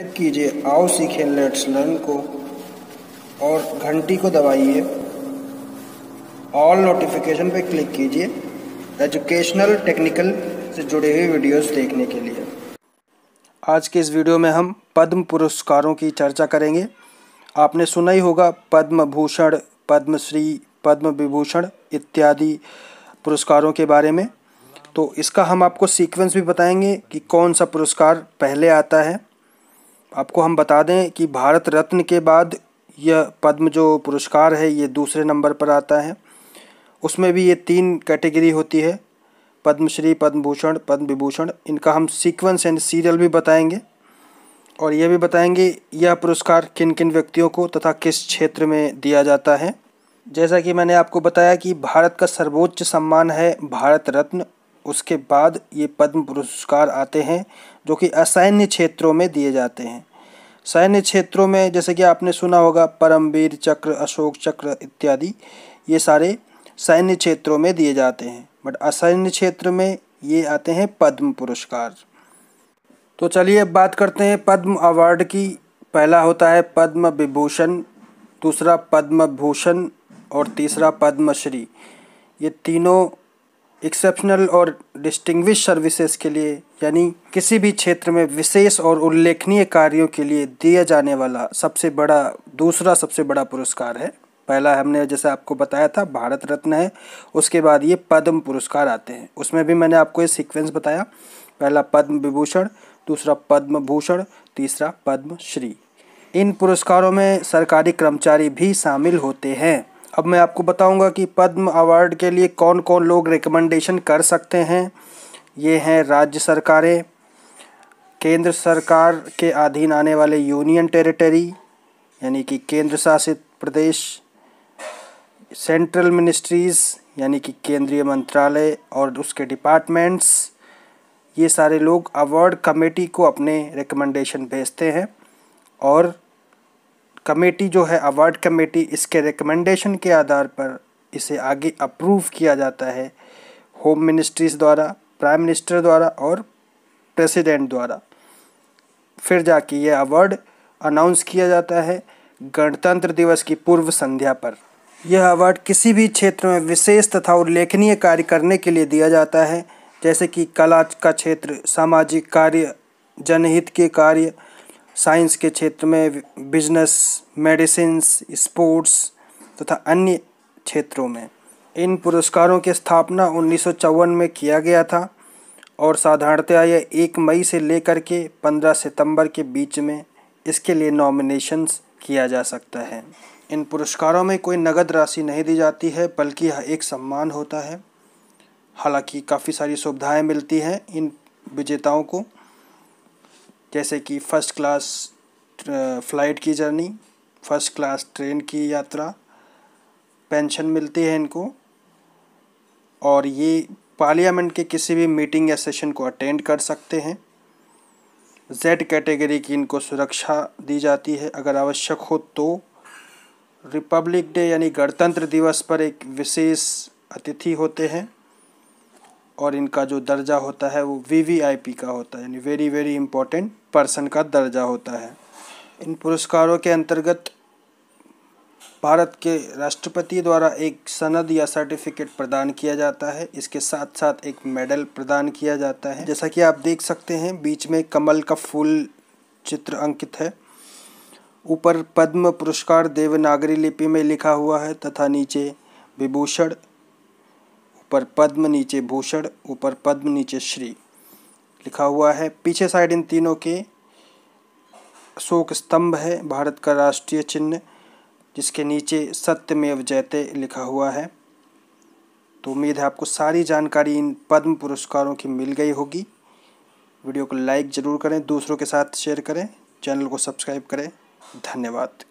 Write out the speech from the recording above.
type कीजिए आओ सीखे लेट्स लर्न को और घंटी को दबाइए ऑल नोटिफिकेशन पे क्लिक कीजिए एजुकेशनल टेक्निकल से जुड़े हुए वीडियोस देखने के लिए आज के इस वीडियो में हम पद्म पुरस्कारों की चर्चा करेंगे आपने सुना ही होगा पद्म भूषण पद्मश्री पद्म विभूषण इत्यादि पुरस्कारों के बारे में तो इसका हम आपको सीक्वेंस भी बताएंगे कि कौन सा पुरस्कार पहले आता है आपको हम बता दें कि भारत रत्न के बाद यह पद्म जो पुरस्कार है ये दूसरे नंबर पर आता है उसमें भी ये तीन कैटेगरी होती है पद्मश्री पद्म भूषण पद्म विभूषण इनका हम सीक्वेंस एंड सीरियल भी बताएंगे और यह भी बताएंगे यह पुरस्कार किन किन व्यक्तियों को तथा किस क्षेत्र में दिया जाता है जैसा कि मैंने आपको बताया कि भारत का सर्वोच्च सम्मान है भारत रत्न उसके बाद ये पद्म पुरस्कार आते हैं जो कि असैन्य क्षेत्रों में दिए जाते हैं सैन्य क्षेत्रों में जैसे कि आपने सुना होगा परमवीर चक्र अशोक चक्र इत्यादि ये सारे सैन्य क्षेत्रों में दिए जाते हैं बट असैन्य क्षेत्र में ये आते हैं पद्म पुरस्कार तो चलिए अब बात करते हैं पद्म अवार्ड की पहला होता है पद्म विभूषण दूसरा पद्म भूषण और तीसरा पद्मश्री ये तीनों एक्सेप्शनल और डिस्टिंग्विश सर्विसेज के लिए यानी किसी भी क्षेत्र में विशेष और उल्लेखनीय कार्यों के लिए दिया जाने वाला सबसे बड़ा दूसरा सबसे बड़ा पुरस्कार है पहला हमने जैसे आपको बताया था भारत रत्न है उसके बाद ये पद्म पुरस्कार आते हैं उसमें भी मैंने आपको ये सीक्वेंस बताया पहला पद्म विभूषण दूसरा पद्म भूषण तीसरा पद्मश्री इन पुरस्कारों में सरकारी कर्मचारी भी शामिल होते हैं अब मैं आपको बताऊंगा कि पद्म अवार्ड के लिए कौन कौन लोग रिकमेंडेशन कर सकते हैं ये हैं राज्य सरकारें केंद्र सरकार के अधीन आने वाले यूनियन टेरिटरी यानी कि केंद्र शासित प्रदेश सेंट्रल मिनिस्ट्रीज़ यानी कि केंद्रीय मंत्रालय और उसके डिपार्टमेंट्स ये सारे लोग अवार्ड कमेटी को अपने रिकमेंडेशन भेजते हैं और कमेटी जो है अवार्ड कमेटी इसके रिकमेंडेशन के आधार पर इसे आगे अप्रूव किया जाता है होम मिनिस्ट्रीज द्वारा प्राइम मिनिस्टर द्वारा और प्रेसिडेंट द्वारा फिर जाके ये अवार्ड अनाउंस किया जाता है गणतंत्र दिवस की पूर्व संध्या पर यह अवार्ड किसी भी क्षेत्र में विशेष तथा उल्लेखनीय कार्य करने के लिए दिया जाता है जैसे कि कला का क्षेत्र सामाजिक कार्य जनहित के कार्य साइंस के क्षेत्र में बिजनेस मेडिसिन स्पोर्ट्स तथा अन्य क्षेत्रों में इन पुरस्कारों की स्थापना उन्नीस में किया गया था और साधारणतया यह एक मई से लेकर के 15 सितंबर के बीच में इसके लिए नॉमिनेशंस किया जा सकता है इन पुरस्कारों में कोई नगद राशि नहीं दी जाती है बल्कि यह एक सम्मान होता है हालांकि काफ़ी सारी सुविधाएं मिलती हैं इन विजेताओं को जैसे कि फ़र्स्ट क्लास फ़्लाइट की जर्नी फ़र्स्ट क्लास ट्रेन की यात्रा पेंशन मिलती है इनको और ये पार्लियामेंट के किसी भी मीटिंग या सेशन को अटेंड कर सकते हैं जेड कैटेगरी की इनको सुरक्षा दी जाती है अगर आवश्यक हो तो रिपब्लिक डे यानी गणतंत्र दिवस पर एक विशेष अतिथि होते हैं और इनका जो दर्जा होता है वो वी का होता है यानी वेरी वेरी इंपॉर्टेंट पर्सन का दर्जा होता है इन पुरस्कारों के अंतर्गत भारत के राष्ट्रपति द्वारा एक सनद या सर्टिफिकेट प्रदान किया जाता है इसके साथ साथ एक मेडल प्रदान किया जाता है जैसा कि आप देख सकते हैं बीच में कमल का फूल चित्र अंकित है ऊपर पद्म पुरस्कार देवनागरी लिपि में लिखा हुआ है तथा नीचे विभूषण ऊपर पद्म नीचे भूषण ऊपर पद्म नीचे श्री लिखा हुआ है पीछे साइड इन तीनों के शोक स्तंभ है भारत का राष्ट्रीय चिन्ह जिसके नीचे सत्यमेव जयते लिखा हुआ है तो उम्मीद है आपको सारी जानकारी इन पद्म पुरस्कारों की मिल गई होगी वीडियो को लाइक ज़रूर करें दूसरों के साथ शेयर करें चैनल को सब्सक्राइब करें धन्यवाद